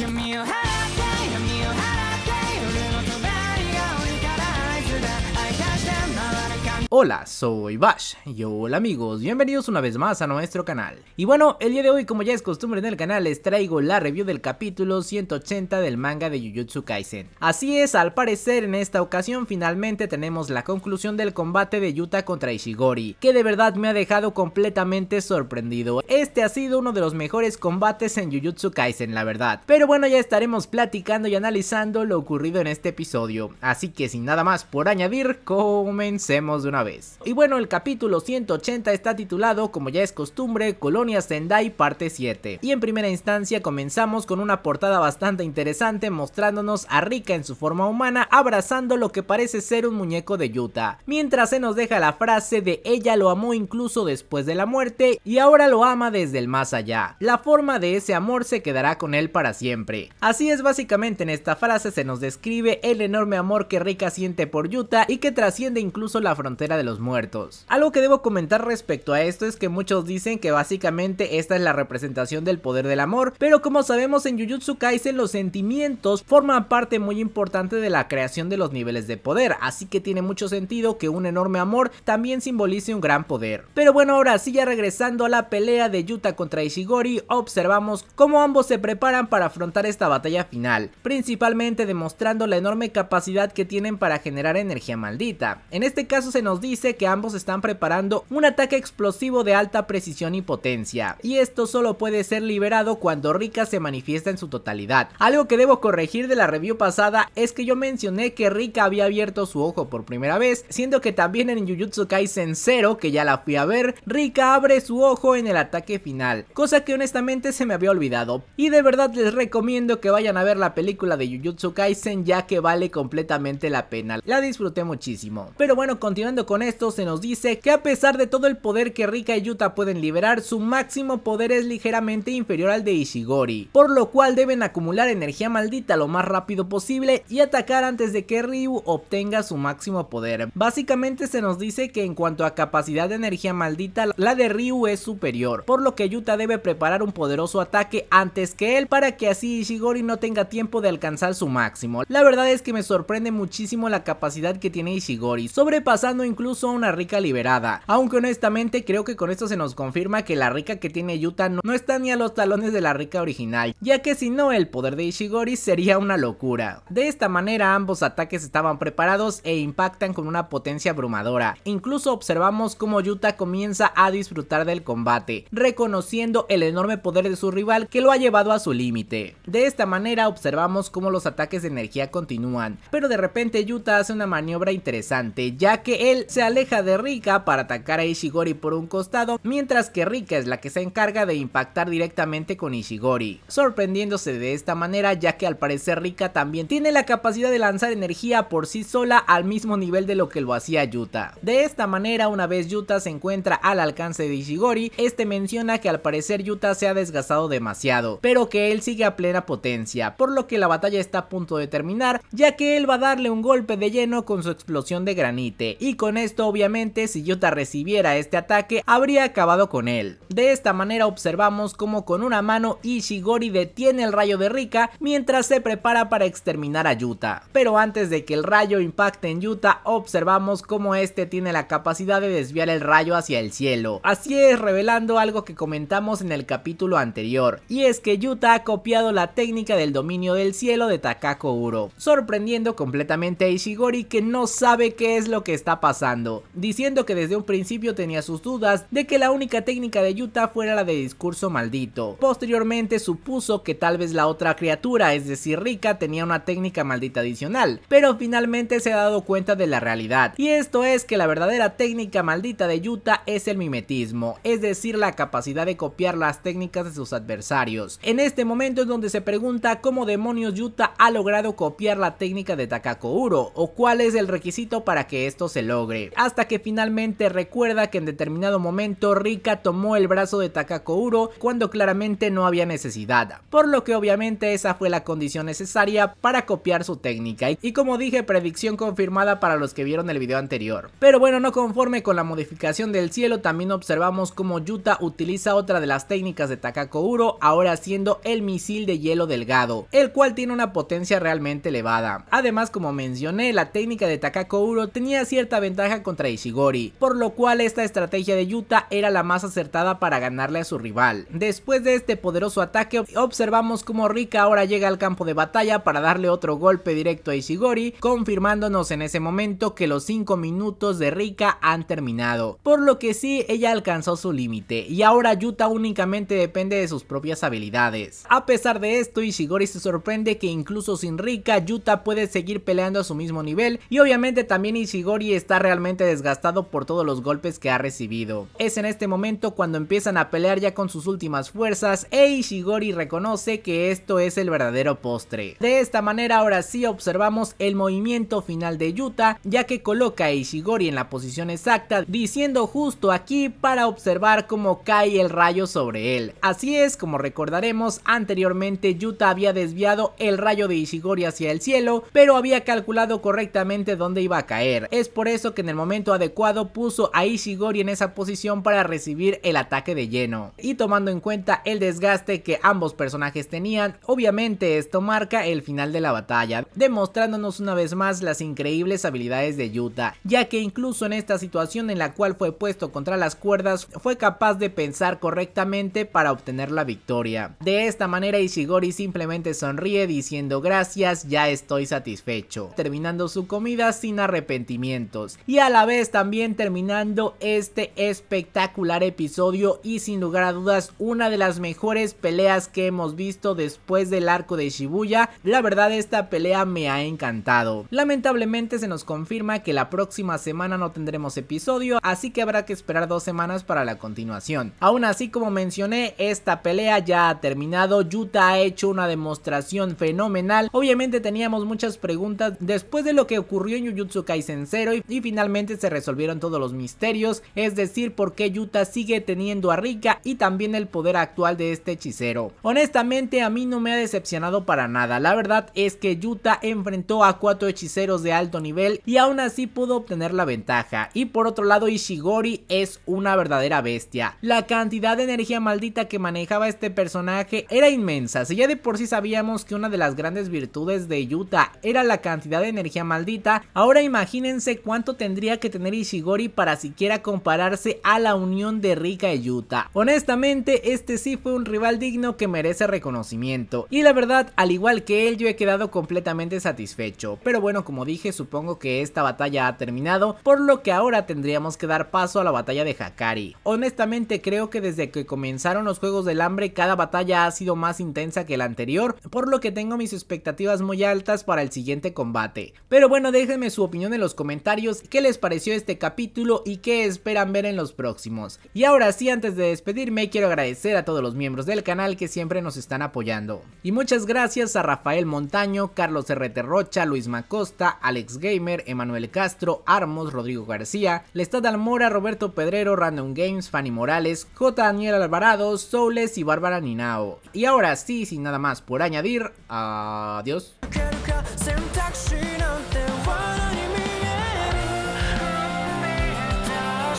give me a hand. Hola, soy Bash y hola amigos, bienvenidos una vez más a nuestro canal. Y bueno, el día de hoy como ya es costumbre en el canal les traigo la review del capítulo 180 del manga de Jujutsu Kaisen. Así es, al parecer en esta ocasión finalmente tenemos la conclusión del combate de Yuta contra Ishigori, que de verdad me ha dejado completamente sorprendido. Este ha sido uno de los mejores combates en Jujutsu Kaisen la verdad, pero bueno ya estaremos platicando y analizando lo ocurrido en este episodio, así que sin nada más por añadir, comencemos de una vez. Y bueno, el capítulo 180 está titulado, como ya es costumbre, Colonia Sendai parte 7. Y en primera instancia comenzamos con una portada bastante interesante mostrándonos a Rika en su forma humana abrazando lo que parece ser un muñeco de Yuta. Mientras se nos deja la frase de ella lo amó incluso después de la muerte y ahora lo ama desde el más allá. La forma de ese amor se quedará con él para siempre. Así es básicamente en esta frase se nos describe el enorme amor que Rika siente por Yuta y que trasciende incluso la frontera de los Muertos. Algo que debo comentar respecto a esto es que muchos dicen que básicamente esta es la representación del poder del amor, pero como sabemos en Jujutsu Kaisen los sentimientos forman parte muy importante de la creación de los niveles de poder, así que tiene mucho sentido que un enorme amor también simbolice un gran poder. Pero bueno, ahora sí ya regresando a la pelea de Yuta contra Ishigori, observamos cómo ambos se preparan para afrontar esta batalla final, principalmente demostrando la enorme capacidad que tienen para generar energía maldita. En este caso se nos dice que ambos están preparando un ataque explosivo de alta precisión y potencia, y esto solo puede ser liberado cuando Rika se manifiesta en su totalidad. Algo que debo corregir de la review pasada es que yo mencioné que Rika había abierto su ojo por primera vez, siendo que también en Jujutsu Kaisen 0, que ya la fui a ver, Rika abre su ojo en el ataque final, cosa que honestamente se me había olvidado. Y de verdad les recomiendo que vayan a ver la película de Jujutsu Kaisen ya que vale completamente la pena, la disfruté muchísimo. Pero bueno, continuando con esto se nos dice que a pesar de todo el poder que Rika y Yuta pueden liberar, su máximo poder es ligeramente inferior al de Ishigori, por lo cual deben acumular energía maldita lo más rápido posible y atacar antes de que Ryu obtenga su máximo poder. Básicamente se nos dice que en cuanto a capacidad de energía maldita, la de Ryu es superior, por lo que Yuta debe preparar un poderoso ataque antes que él para que así Ishigori no tenga tiempo de alcanzar su máximo. La verdad es que me sorprende muchísimo la capacidad que tiene Ishigori, sobrepasando incluso incluso una rica liberada. Aunque honestamente creo que con esto se nos confirma que la rica que tiene Yuta no, está ni a los talones de la rica original, ya que si no el poder de Ishigori sería una locura. De esta manera ambos ataques estaban preparados e impactan con una potencia abrumadora. Incluso observamos cómo Yuta comienza a disfrutar del combate, reconociendo el enorme poder de su rival que lo ha llevado a su límite. De esta manera observamos cómo los ataques de energía continúan, pero de repente Yuta hace una maniobra interesante, ya que él se aleja de Rika para atacar a Ishigori por un costado, mientras que Rika es la que se encarga de impactar directamente con Ishigori, sorprendiéndose de esta manera ya que al parecer Rika también tiene la capacidad de lanzar energía por sí sola al mismo nivel de lo que lo hacía Yuta. De esta manera, una vez Yuta se encuentra al alcance de Ishigori, este menciona que al parecer Yuta se ha desgastado demasiado, pero que él sigue a plena potencia, por lo que la batalla está a punto de terminar, ya que él va a darle un golpe de lleno con su explosión de granite y con esto obviamente si Yuta recibiera este ataque habría acabado con él. De esta manera observamos como con una mano Ishigori detiene el rayo de Rika mientras se prepara para exterminar a Yuta Pero antes de que el rayo impacte en Yuta observamos como este tiene la capacidad de desviar el rayo hacia el cielo. Así es revelando algo que comentamos en el capítulo anterior y es que Yuta ha copiado la técnica del dominio del cielo de Takako Uro, sorprendiendo completamente a Ishigori que no sabe qué es lo que está pasando diciendo que desde un principio tenía sus dudas de que la única técnica de Yuta fuera la de discurso maldito. Posteriormente supuso que tal vez la otra criatura, es decir Rika, tenía una técnica maldita adicional, pero finalmente se ha dado cuenta de la realidad, y esto es que la verdadera técnica maldita de Yuta es el mimetismo, es decir la capacidad de copiar las técnicas de sus adversarios. En este momento es donde se pregunta cómo demonios Yuta ha logrado copiar la técnica de Takako Uro, o cuál es el requisito para que esto se logre hasta que finalmente recuerda que en determinado momento Rika tomó el brazo de Takako cuando claramente no había necesidad, por lo que obviamente esa fue la condición necesaria para copiar su técnica y como dije predicción confirmada para los que vieron el video anterior. Pero bueno, no conforme con la modificación del cielo también observamos cómo Yuta utiliza otra de las técnicas de Takako Uro, ahora siendo el misil de hielo delgado, el cual tiene una potencia realmente elevada. Además, como mencioné, la técnica de Takako tenía cierta ventaja contra Ishigori, por lo cual esta estrategia de Yuta era la más acertada para ganarle a su rival. Después de este poderoso ataque observamos cómo Rika ahora llega al campo de batalla para darle otro golpe directo a Ishigori, confirmándonos en ese momento que los 5 minutos de Rika han terminado, por lo que sí ella alcanzó su límite y ahora Yuta únicamente depende de sus propias habilidades. A pesar de esto Ishigori se sorprende que incluso sin Rika Yuta puede seguir peleando a su mismo nivel y obviamente también Ishigori está realmente desgastado por todos los golpes que ha recibido. Es en este momento cuando empiezan a pelear ya con sus últimas fuerzas e Ishigori reconoce que esto es el verdadero postre. De esta manera ahora sí observamos el movimiento final de Yuta ya que coloca a Ishigori en la posición exacta diciendo justo aquí para observar cómo cae el rayo sobre él. Así es como recordaremos anteriormente Yuta había desviado el rayo de Ishigori hacia el cielo pero había calculado correctamente dónde iba a caer. Es por eso que en el momento adecuado puso a Ishigori en esa posición para recibir el ataque de lleno. Y tomando en cuenta el desgaste que ambos personajes tenían, obviamente esto marca el final de la batalla, demostrándonos una vez más las increíbles habilidades de Yuta, ya que incluso en esta situación en la cual fue puesto contra las cuerdas, fue capaz de pensar correctamente para obtener la victoria. De esta manera Ishigori simplemente sonríe diciendo gracias, ya estoy satisfecho, terminando su comida sin arrepentimientos y a la vez también terminando este espectacular episodio y sin lugar a dudas una de las mejores peleas que hemos visto después del arco de Shibuya. La verdad esta pelea me ha encantado. Lamentablemente se nos confirma que la próxima semana no tendremos episodio, así que habrá que esperar dos semanas para la continuación. Aún así, como mencioné, esta pelea ya ha terminado, Yuta ha hecho una demostración fenomenal. Obviamente teníamos muchas preguntas después de lo que ocurrió en Jujutsu Kaisen 0 y finalmente finalmente se resolvieron todos los misterios, es decir, por qué Yuta sigue teniendo a Rika y también el poder actual de este hechicero. Honestamente a mí no me ha decepcionado para nada, la verdad es que Yuta enfrentó a cuatro hechiceros de alto nivel y aún así pudo obtener la ventaja. Y por otro lado Ishigori es una verdadera bestia. La cantidad de energía maldita que manejaba este personaje era inmensa, si ya de por sí sabíamos que una de las grandes virtudes de Yuta era la cantidad de energía maldita, ahora imagínense cuánto tendría que tener Ishigori para siquiera compararse a la unión de Rika y Yuta. Honestamente, este sí fue un rival digno que merece reconocimiento. Y la verdad, al igual que él, yo he quedado completamente satisfecho. Pero bueno, como dije, supongo que esta batalla ha terminado, por lo que ahora tendríamos que dar paso a la batalla de Hakari. Honestamente, creo que desde que comenzaron los Juegos del Hambre, cada batalla ha sido más intensa que la anterior, por lo que tengo mis expectativas muy altas para el siguiente combate. Pero bueno, déjenme su opinión en los comentarios qué les pareció este capítulo y qué esperan ver en los próximos. Y ahora sí, antes de despedirme, quiero agradecer a todos los miembros del canal que siempre nos están apoyando. Y muchas gracias a Rafael Montaño, Carlos RT Rocha, Luis Macosta, Alex Gamer, Emanuel Castro, Armos, Rodrigo García, Lestad Almora, Roberto Pedrero, Random Games, Fanny Morales, J. Daniel Alvarado, Soules y Bárbara Ninao. Y ahora sí, sin nada más por añadir, adiós.